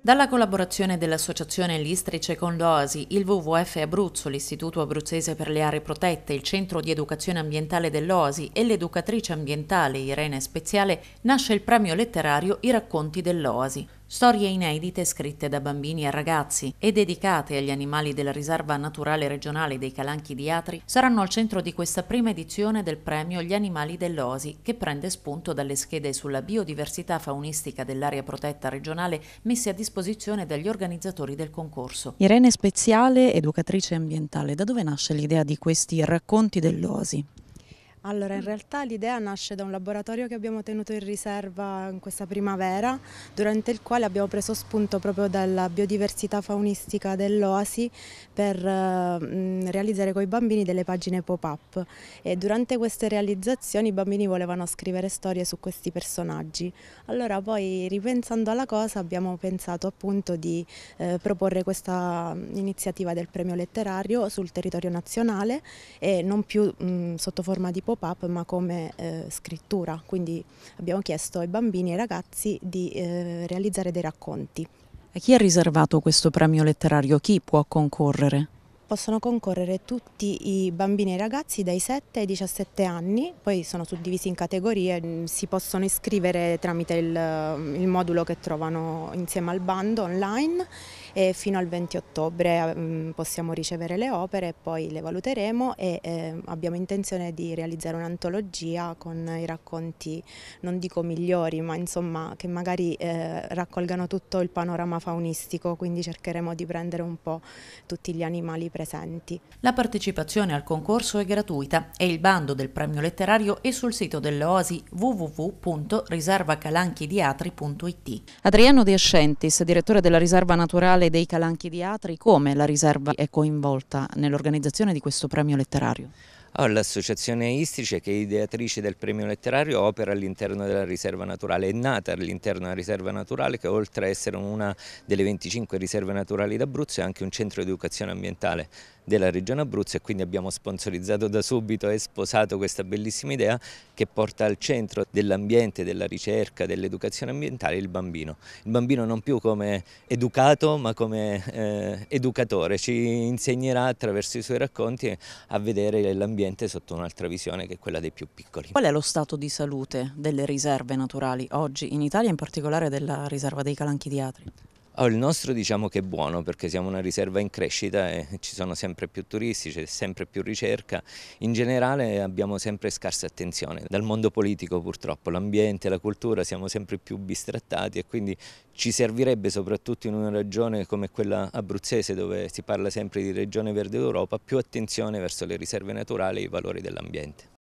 Dalla collaborazione dell'Associazione Listrice con l'Oasi, il WWF Abruzzo, l'Istituto Abruzzese per le Aree Protette, il Centro di Educazione Ambientale dell'Oasi e l'educatrice ambientale Irene Speziale, nasce il premio letterario I racconti dell'Oasi. Storie inedite scritte da bambini e ragazzi e dedicate agli animali della riserva naturale regionale dei Calanchi di Atri saranno al centro di questa prima edizione del premio Gli animali dell'Osi, che prende spunto dalle schede sulla biodiversità faunistica dell'area protetta regionale messe a disposizione dagli organizzatori del concorso. Irene Speziale, educatrice ambientale, da dove nasce l'idea di questi racconti dell'Osi? Allora, in mm. realtà l'idea nasce da un laboratorio che abbiamo tenuto in riserva in questa primavera, durante il quale abbiamo preso spunto proprio dalla biodiversità faunistica dell'Oasi per eh, realizzare con i bambini delle pagine pop-up. E durante queste realizzazioni i bambini volevano scrivere storie su questi personaggi. Allora, poi ripensando alla cosa, abbiamo pensato appunto di eh, proporre questa mm, iniziativa del premio letterario sul territorio nazionale e non più mh, sotto forma di pop-up pop-up ma come eh, scrittura, quindi abbiamo chiesto ai bambini e ai ragazzi di eh, realizzare dei racconti. A chi è riservato questo premio letterario? Chi può concorrere? Possono concorrere tutti i bambini e i ragazzi dai 7 ai 17 anni, poi sono suddivisi in categorie, mm, si possono iscrivere tramite il, mm, il modulo che trovano insieme al bando online e fino al 20 ottobre mm, possiamo ricevere le opere, e poi le valuteremo e ehm, abbiamo intenzione di realizzare un'antologia con i racconti, non dico migliori, ma insomma che magari eh, raccolgano tutto il panorama faunistico, quindi cercheremo di prendere un po' tutti gli animali presenti. La partecipazione al concorso è gratuita e il bando del premio letterario è sul sito dell'Oasi www.riservacalanchidiatri.it. Adriano De Ascentis, direttore della riserva naturale parlare dei Calanchi di Atri, come la riserva è coinvolta nell'organizzazione di questo premio letterario? L'associazione Istrice, che è ideatrice del premio letterario, opera all'interno della riserva naturale, è nata all'interno della riserva naturale che oltre ad essere una delle 25 riserve naturali d'Abruzzo è anche un centro di educazione ambientale della regione Abruzzo e quindi abbiamo sponsorizzato da subito e sposato questa bellissima idea che porta al centro dell'ambiente, della ricerca, dell'educazione ambientale il bambino. Il bambino non più come educato ma come eh, educatore, ci insegnerà attraverso i suoi racconti a vedere l'ambiente l'ambiente sotto un'altra visione che è quella dei più piccoli. Qual è lo stato di salute delle riserve naturali oggi in Italia, in particolare della riserva dei Calanchi di Atri? Oh, il nostro diciamo che è buono perché siamo una riserva in crescita e ci sono sempre più turisti, c'è sempre più ricerca. In generale abbiamo sempre scarsa attenzione dal mondo politico purtroppo, l'ambiente, la cultura siamo sempre più bistrattati e quindi ci servirebbe soprattutto in una regione come quella abruzzese dove si parla sempre di regione verde d'Europa più attenzione verso le riserve naturali e i valori dell'ambiente.